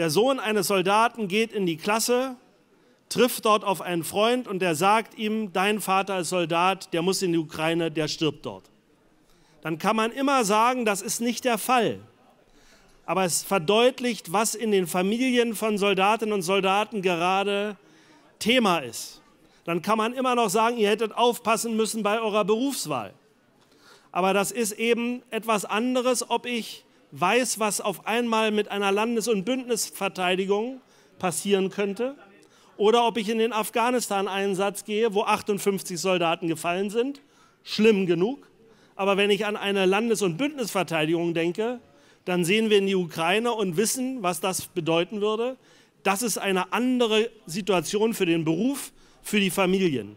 Der Sohn eines Soldaten geht in die Klasse, trifft dort auf einen Freund und der sagt ihm, dein Vater ist Soldat, der muss in die Ukraine, der stirbt dort. Dann kann man immer sagen, das ist nicht der Fall. Aber es verdeutlicht, was in den Familien von Soldatinnen und Soldaten gerade Thema ist. Dann kann man immer noch sagen, ihr hättet aufpassen müssen bei eurer Berufswahl. Aber das ist eben etwas anderes, ob ich weiß, was auf einmal mit einer Landes- und Bündnisverteidigung passieren könnte. Oder ob ich in den Afghanistan-Einsatz gehe, wo 58 Soldaten gefallen sind. Schlimm genug. Aber wenn ich an eine Landes- und Bündnisverteidigung denke, dann sehen wir in die Ukraine und wissen, was das bedeuten würde. Das ist eine andere Situation für den Beruf, für die Familien.